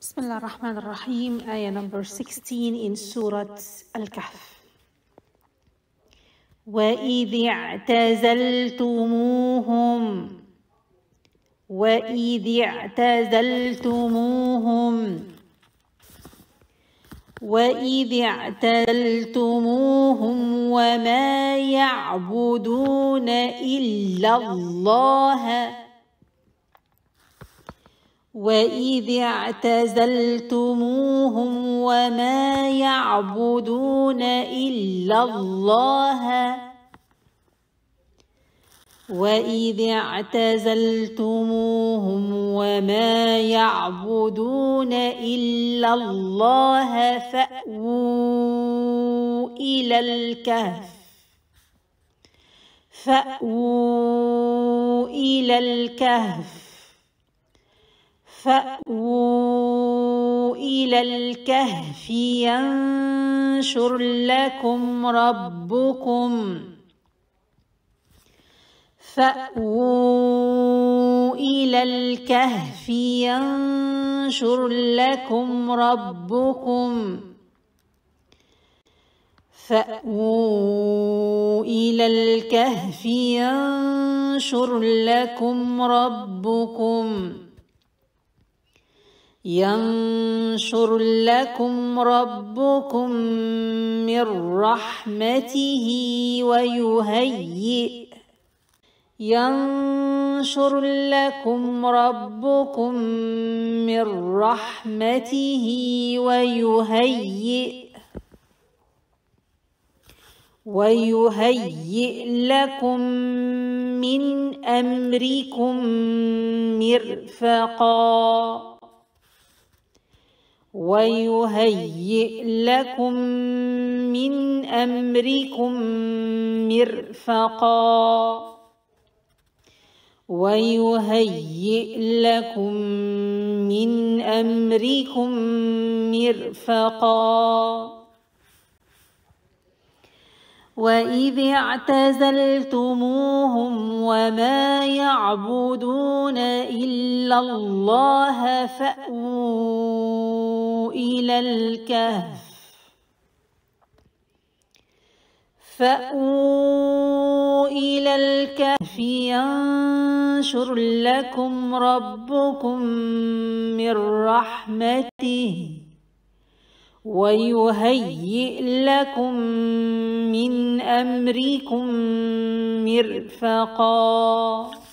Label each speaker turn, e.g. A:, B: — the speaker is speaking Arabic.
A: بسم الله الرحمن الرحيم آية نمبر 16 in سورة الكهف وإذ اعتزلتموهم وإذ اعتزلتموهم وإذ اعتزلتموهم وما يعبدون إلا الله وإذ اعتزلتموهم وما يعبدون إلا الله وإذ اعتزلتموهم وما يعبدون إلا الله فأووا إلى الكهف فأووا إلى الكهف فأووا إلى الكهف ينشر لكم ربكم فأووا إلى الكهف ينشر لكم ربكم فأووا إلى الكهف ينشر لكم ربكم ينشر لكم ربكم من رحمته ويهيئ ينشر لكم ربكم من رحمته ويهيئ ويهيئ لكم من أمركم مرفقاً ويهيئ لكم من أمركم مرفقا ويهيئ لكم من أمركم مرفقا وإذ اعتزلتموهم وما يعبدون إلا الله فأووا إلى الكهف فأووا إلى الكهف ينشر لكم ربكم من رحمته ويهيئ لكم من أمركم مرفقاً